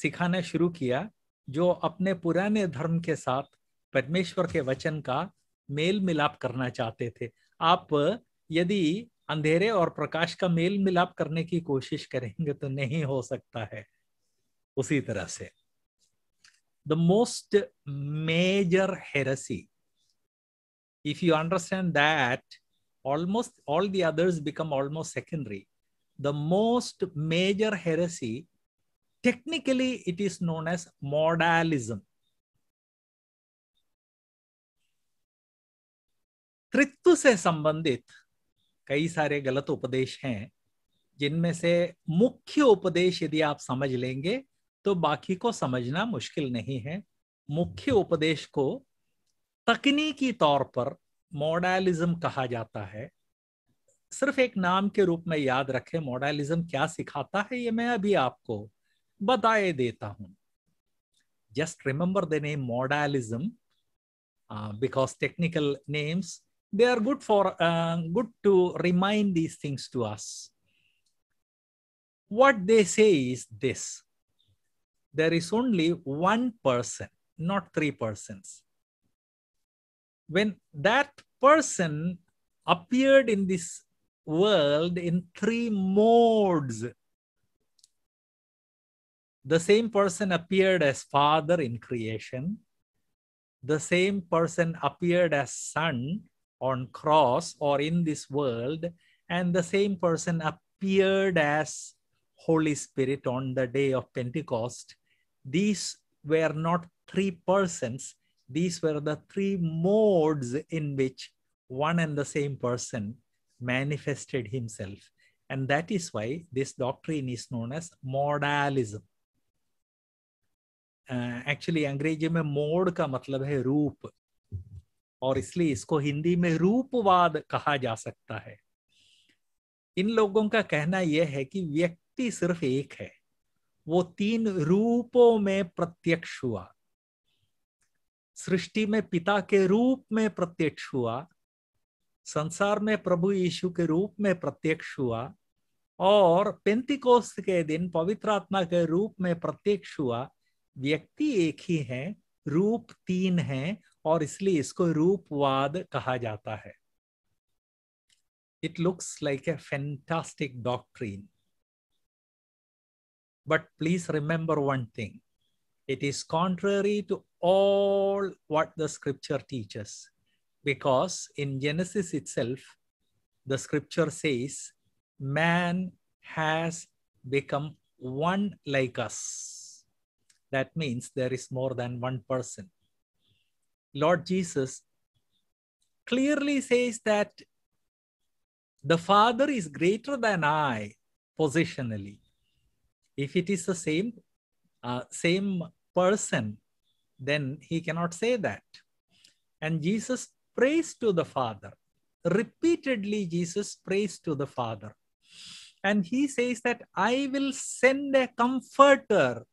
सिखाना शुरू किया जो अपने पुराने धर्म के साथ परमेश्वर के वचन का मेल मिलाप करना चाहते थे आप यदि अंधेरे और प्रकाश का मेल मिलाप करने की कोशिश करेंगे तो नहीं हो सकता है उसी तरह से the most major heresy if you understand that almost all the others become almost secondary the most major heresy technically it is known as modalism पितृत्व से संबंधित कई सारे गलत उपदेश हैं जिनमें से मुख्य उपदेश यदि आप समझ लेंगे तो बाकी को समझना मुश्किल नहीं है मुख्य उपदेश को तकनीकी तौर पर मॉडलिज्म कहा जाता है सिर्फ एक नाम के रूप में याद रखें मॉडलिज्म क्या सिखाता है ये मैं अभी आपको बताए देता हूं just remember the name modalism because technical names they are good for uh, good to remind these things to us what they say is this there is only one person not three persons when that person appeared in this world in three modes the same person appeared as father in creation the same person appeared as son on cross or in this world and the same person appeared as holy spirit on the day of pentecost these were not three persons these were the three modes in which one and the same person manifested himself and that is why this doctrine is known as modalism uh, Actually, अंग्रेजी में mode का मतलब है रूप और इसलिए इसको हिंदी में रूपवाद कहा जा सकता है इन लोगों का कहना यह है कि व्यक्ति सिर्फ एक है वो तीन रूपों में प्रत्यक्ष हुआ सृष्टि में पिता के रूप में प्रत्यक्ष हुआ संसार में प्रभु यीशु के रूप में प्रत्यक्ष हुआ और पेंतिकोस्त के दिन पवित्र आत्मा के रूप में प्रत्यक्ष हुआ व्यक्ति एक ही है रूप तीन है और इसलिए इसको रूपवाद कहा जाता है it looks like a fantastic doctrine. But please remember one thing it is contrary to all what the scripture teaches, because in Genesis itself, the scripture says, Man has become one like us. That means there is more than one person. Lord Jesus clearly says that the Father is greater than I positionally. If it is the same, uh, same person, then he cannot say that. And Jesus prays to the Father. Repeatedly, Jesus prays to the Father. And he says that I will send a comforter.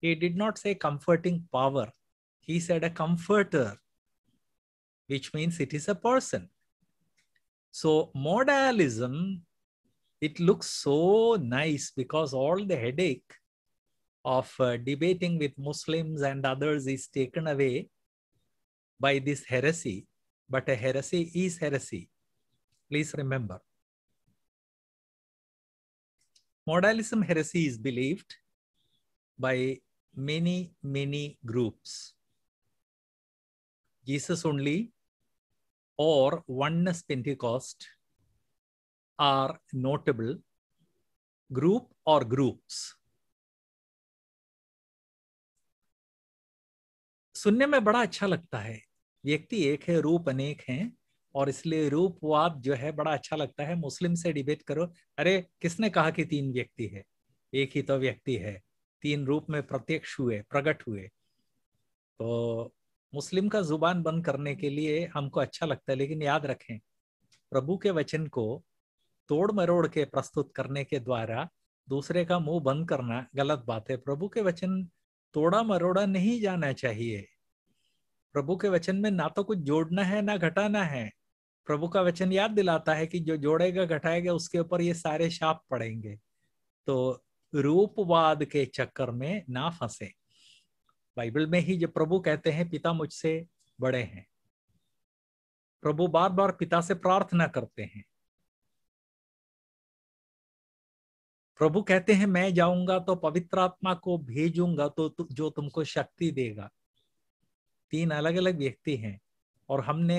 He did not say comforting power. He said a comforter, which means it is a person. So modalism, it looks so nice because all the headache of uh, debating with Muslims and others is taken away by this heresy. But a heresy is heresy. Please remember. Modalism heresy is believed by many, many groups. Jesus only, or Oneness Pentecost are notable group or groups. सुनने में बड़ा अच्छा लगता है व्यक्ति एक है रूप अनेक हैं और इसलिए रूपवाद जो है बड़ा अच्छा लगता है मुस्लिम से डिबेट करो अरे किसने कहा कि तीन व्यक्ति है एक ही तो व्यक्ति है तीन रूप में प्रत्यक्ष हुए प्रकट हुए तो मुस्लिम का जुबान बंद करने के लिए हमको अच्छा लगता है लेकिन याद रखें प्रभु के वचन को तोड़ मरोड़ के प्रस्तुत करने के द्वारा दूसरे का मुंह बंद करना गलत बात है प्रभु के वचन तोड़ा मरोड़ा नहीं जाना चाहिए प्रभु के वचन में ना तो कुछ जोड़ना है ना घटाना है प्रभु का वचन याद दिलाता है कि जो जोड़ेगा घटाएगा उसके ऊपर ये सारे शाप पड़ेंगे तो रूपवाद के चक्कर में ना फंसे बाइबल में ही जब प्रभु कहते हैं पिता मुझसे बड़े हैं प्रभु बार बार पिता से प्रार्थना करते हैं प्रभु कहते हैं मैं जाऊंगा तो पवित्र आत्मा को भेजूंगा तो तु, जो तुमको शक्ति देगा तीन अलग अलग व्यक्ति हैं और हमने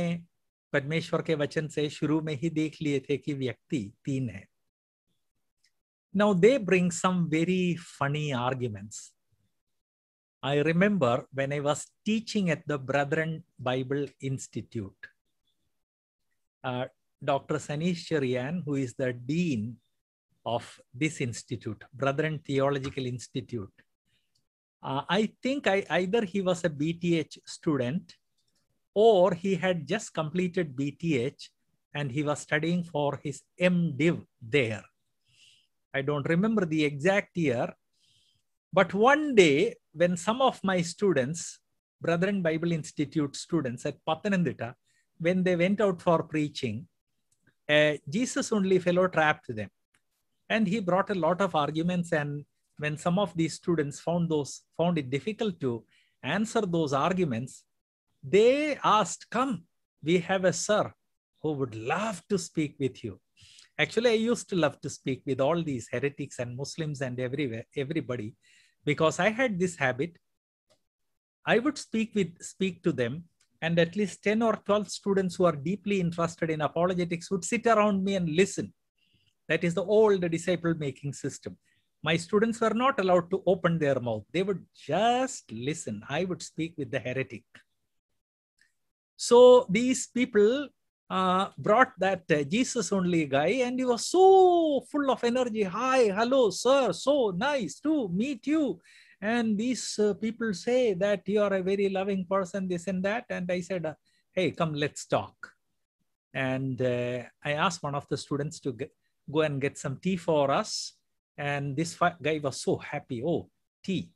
परमेश्वर के वचन से शुरू में ही देख लिए थे कि व्यक्ति तीन है now they bring some very funny arguments I remember when I was teaching at the Brethren Bible Institute, uh, Dr. Sanish Cherian, who is the Dean of this institute, Brethren Theological Institute, uh, I think I, either he was a BTH student or he had just completed BTH and he was studying for his MDiv there. I don't remember the exact year, but one day, when some of my students, Brethren Bible Institute students at Patanandita, when they went out for preaching, uh, Jesus only fellow trapped them. And he brought a lot of arguments. And when some of these students found those found it difficult to answer those arguments, they asked, Come, we have a sir who would love to speak with you. Actually, I used to love to speak with all these heretics and Muslims and everywhere, everybody because I had this habit. I would speak with speak to them, and at least 10 or 12 students who are deeply interested in apologetics would sit around me and listen. That is the old disciple making system. My students were not allowed to open their mouth. They would just listen. I would speak with the heretic. So these people uh, brought that uh, Jesus only guy, and he was so full of energy. Hi, hello, sir. So nice to meet you. And these uh, people say that you are a very loving person, this and that. And I said, uh, Hey, come, let's talk. And uh, I asked one of the students to get, go and get some tea for us. And this guy was so happy. Oh, tea.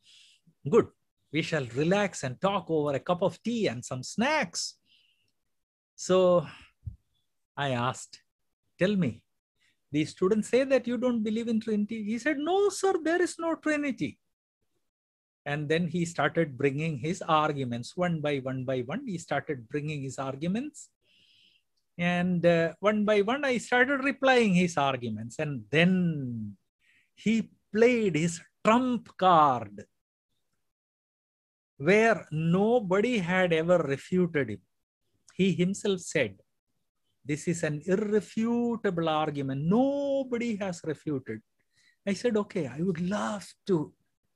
Good. We shall relax and talk over a cup of tea and some snacks. So I asked, Tell me, the students say that you don't believe in Trinity. He said, No, sir, there is no Trinity. And then he started bringing his arguments one by one by one. He started bringing his arguments. And uh, one by one, I started replying his arguments. And then he played his trump card where nobody had ever refuted him. He himself said, this is an irrefutable argument. Nobody has refuted. I said, okay, I would love to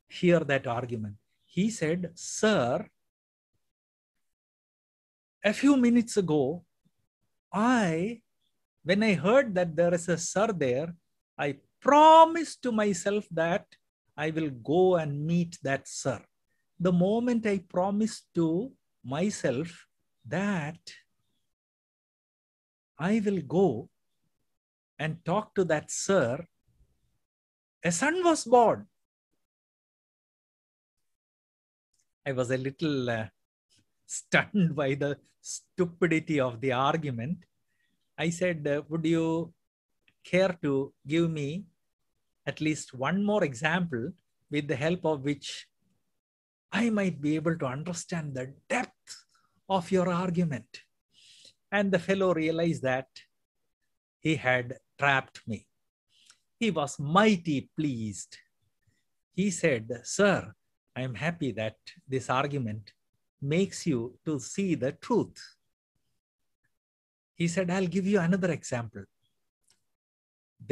hear that argument. He said, sir, a few minutes ago, I, when I heard that there is a sir there, I promised to myself that I will go and meet that sir. The moment I promised to myself that I will go and talk to that sir. A son was born. I was a little uh, stunned by the stupidity of the argument. I said, uh, Would you care to give me at least one more example with the help of which I might be able to understand the depth of your argument? And the fellow realized that he had trapped me. He was mighty pleased. He said, Sir, I am happy that this argument makes you to see the truth. He said, I'll give you another example.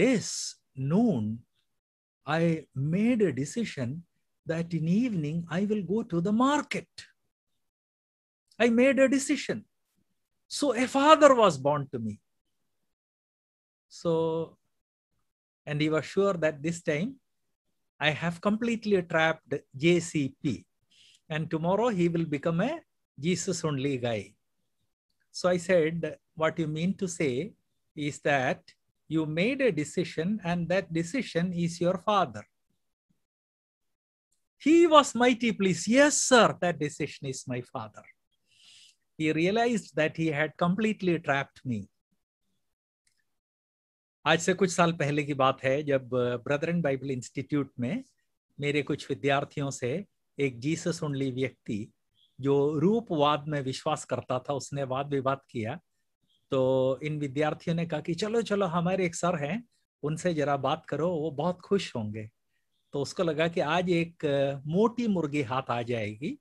This noon, I made a decision that in evening I will go to the market. I made a decision. So a father was born to me. So, and he was sure that this time I have completely trapped JCP. And tomorrow he will become a Jesus only guy. So I said, What you mean to say is that you made a decision, and that decision is your father. He was mighty pleased. Yes, sir, that decision is my father. he realized that he had completely trapped me. आज से कुछ साल पहले की बात है जब Brethren Bible institute में मेरे कुछ विद्यार्थियों से एक जीसस ओनली व्यक्ति जो रूपवाद में विश्वास करता था उसने वाद विवाद किया तो इन विद्यार्थियों ने कहा कि चलो चलो हमारे एक सर हैं उनसे जरा बात करो वो बहुत खुश होंगे तो उसको लगा कि आज एक uh, मोटी मुर्गी हाथ आ जाएगी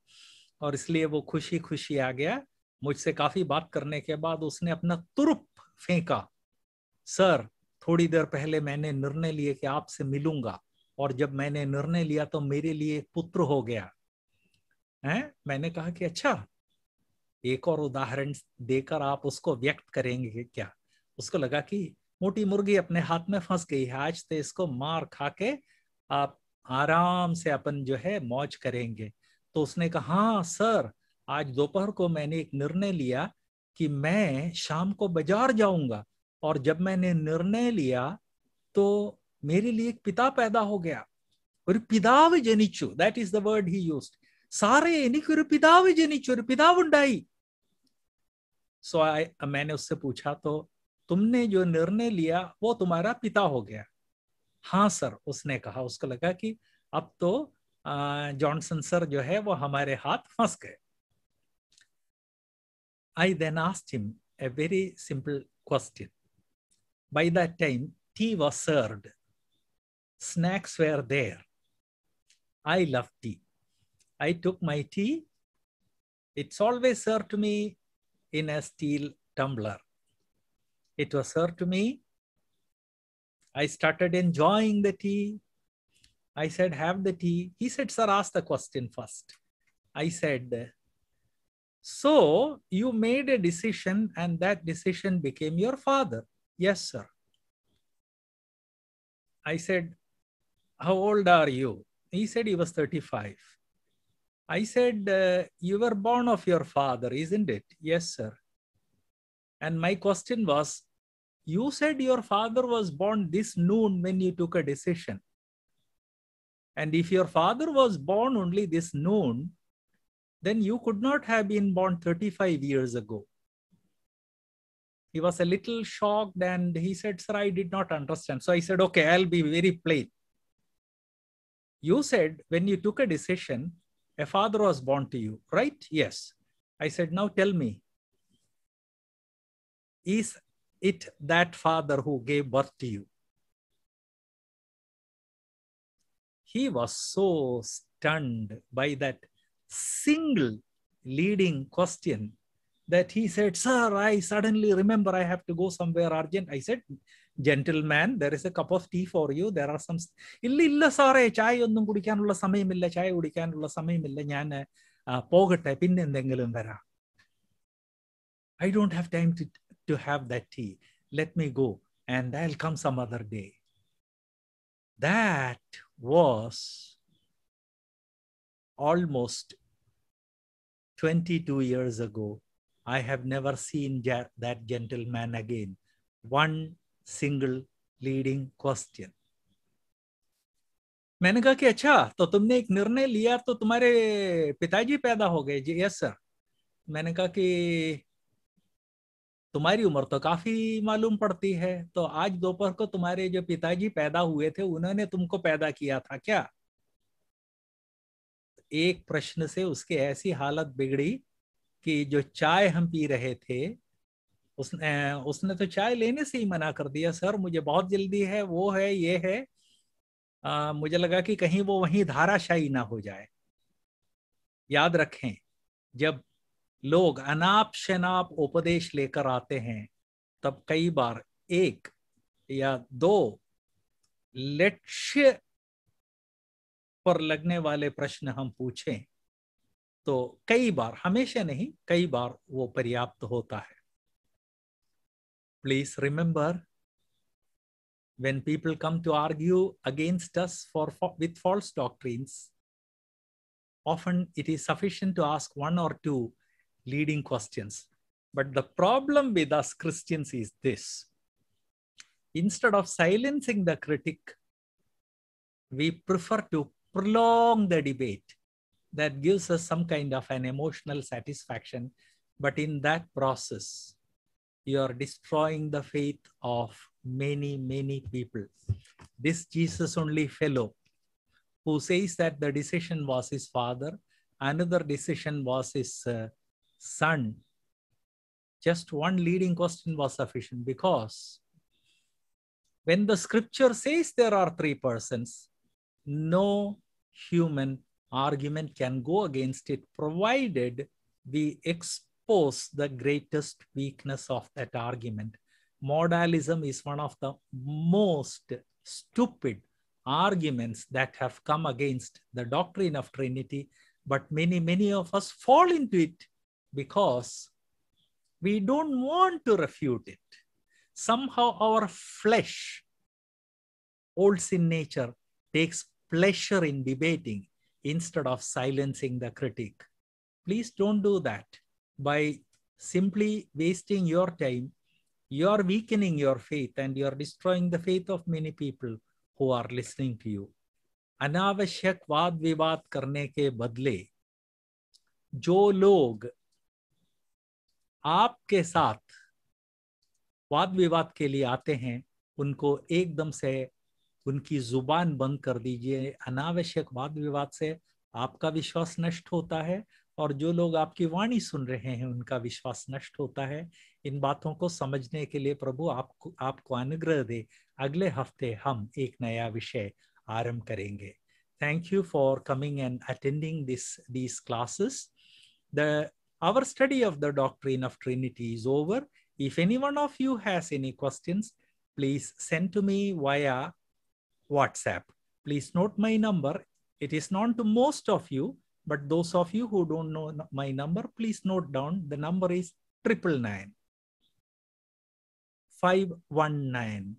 और इसलिए वो खुशी खुशी आ गया मुझसे काफी बात करने के बाद उसने अपना तुरप फेंका सर थोड़ी देर पहले मैंने निर्णय लिए कि आपसे मिलूंगा और जब मैंने निर्णय लिया तो मेरे लिए एक पुत्र हो गया है मैंने कहा कि अच्छा एक और उदाहरण देकर आप उसको व्यक्त करेंगे क्या उसको लगा कि मोटी मुर्गी अपने हाथ में फंस गई है आज तो इसको मार खा के आप आराम से अपन जो है मौज करेंगे तो उसने कहा हाँ सर आज दोपहर को मैंने एक निर्णय लिया कि मैं शाम को बाजार जाऊंगा और जब मैंने निर्णय लिया तो मेरे लिए एक पिता पैदा हो गया और पिताव जनिचु that is the word he used सारे पिताव പിതാവ് ജനിച്ചു उंडाई सो आई मैंने उससे पूछा तो तुमने जो निर्णय लिया वो तुम्हारा पिता हो गया हाँ सर उसने कहा उसको लगा कि अब तो जॉनसन सर जो है वो हमारे हाथ फंस गए I then asked him a very simple question. By that time, tea was served, snacks were there. I love tea. I took my tea. It's always served to me in a steel tumbler. It was served to me. I started enjoying the tea. I said, Have the tea. He said, Sir, ask the question first. I said, so you made a decision and that decision became your father. Yes, sir. I said, How old are you? He said he was 35. I said, uh, You were born of your father, isn't it? Yes, sir. And my question was, You said your father was born this noon when you took a decision. And if your father was born only this noon, then you could not have been born 35 years ago. He was a little shocked and he said, Sir, I did not understand. So I said, Okay, I'll be very plain. You said when you took a decision, a father was born to you, right? Yes. I said, Now tell me, is it that father who gave birth to you? He was so stunned by that single leading question that he said, Sir, I suddenly remember I have to go somewhere urgent. I said, Gentleman, there is a cup of tea for you. There are some. Illilla, sir, chai on the goody candle, some emilla chai, goody candle, some emilla yana, a pogger type in the I don't have time to, to have that tea. Let me go and I'll come some other day. That was almost 22 years ago, I have never seen that gentleman again. One single leading question. मैंने कहा कि अच्छा तो तुमने एक निर्णय लिया तो तुम्हारे पिताजी पैदा हो गए जी यस सर मैंने कहा कि तुम्हारी उम्र तो काफी मालूम पड़ती है तो आज दोपहर को तुम्हारे जो पिताजी पैदा हुए थे उन्होंने तुमको पैदा किया था क्या एक प्रश्न से उसकी ऐसी हालत बिगड़ी कि जो चाय हम पी रहे थे उसने उसने तो चाय लेने से ही मना कर दिया सर मुझे बहुत जल्दी है वो है ये है आ, मुझे लगा कि कहीं वो वहीं धाराशाही ना हो जाए याद रखें जब लोग अनाप शनाप उपदेश लेकर आते हैं तब कई बार एक या दो लक्ष्य पर लगने वाले प्रश्न हम पूछें तो कई बार हमेशा नहीं कई बार वो पर्याप्त होता है please remember when people come to argue against us for with false doctrines often it is sufficient to ask one और two leading questions but the problem with us Christians is this instead of silencing the critic we prefer to prolong the debate that gives us some kind of an emotional satisfaction. But in that process, you are destroying the faith of many, many people. This Jesus only fellow who says that the decision was his father, another decision was his uh, son. Just one leading question was sufficient because when the scripture says there are three persons, no human argument can go against it, provided we expose the greatest weakness of that argument. Modalism is one of the most stupid arguments that have come against the doctrine of Trinity, but many, many of us fall into it because we don't want to refute it. Somehow our flesh, old sin nature, takes pleasure in debating instead of silencing the critic. Please don't do that by simply wasting your time. You are weakening your faith and you are destroying the faith of many people who are listening to you. अनावश्यक वाद विवाद करने के बदले जो लोग आपके साथ वाद विवाद के लिए आते हैं उनको एकदम से उनकी जुबान बंद कर दीजिए अनावश्यक वाद विवाद से आपका विश्वास नष्ट होता है और जो लोग आपकी वाणी सुन रहे हैं उनका विश्वास नष्ट होता है इन बातों को समझने के लिए प्रभु आपको आपको अनुग्रह दे अगले हफ्ते हम एक नया विषय आरंभ करेंगे thank you for coming and attending this this classes the our study of the doctrine of trinity is over if any one of you has any question please send to me via WhatsApp. Please note my number. It is known to most of you, but those of you who don't know my number, please note down the number is 999 519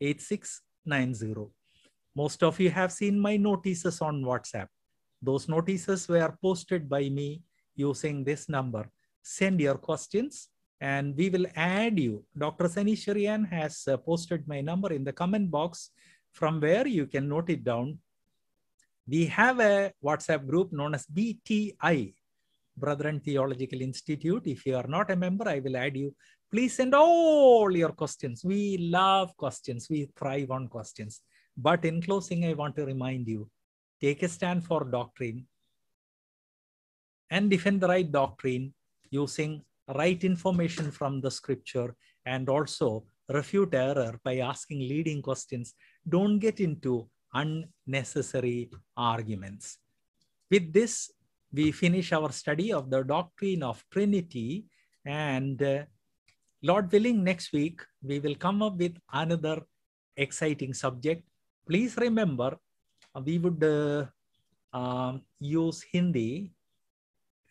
8690. Most of you have seen my notices on WhatsApp. Those notices were posted by me using this number. Send your questions and we will add you. Dr. Sani Shirian has uh, posted my number in the comment box from where you can note it down. We have a WhatsApp group known as BTI, Brethren Theological Institute. If you are not a member, I will add you. Please send all your questions. We love questions. We thrive on questions. But in closing, I want to remind you, take a stand for doctrine and defend the right doctrine using right information from the scripture and also refute error by asking leading questions. Don't get into unnecessary arguments. With this, we finish our study of the doctrine of Trinity and uh, Lord willing, next week we will come up with another exciting subject. Please remember, uh, we would uh, um, use Hindi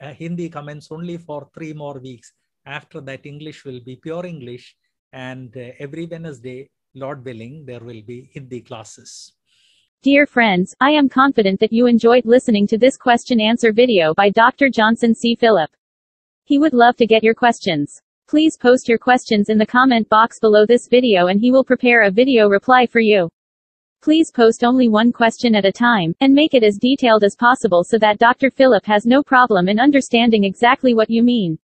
uh, Hindi comments only for three more weeks. After that, English will be pure English. And uh, every Wednesday, Lord willing, there will be Hindi classes. Dear friends, I am confident that you enjoyed listening to this question answer video by Dr. Johnson C. Phillip. He would love to get your questions. Please post your questions in the comment box below this video and he will prepare a video reply for you. Please post only one question at a time, and make it as detailed as possible so that Dr. Philip has no problem in understanding exactly what you mean.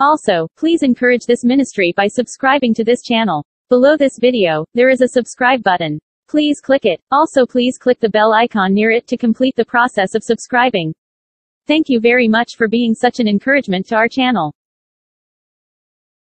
Also, please encourage this ministry by subscribing to this channel. Below this video, there is a subscribe button. Please click it. Also please click the bell icon near it to complete the process of subscribing. Thank you very much for being such an encouragement to our channel.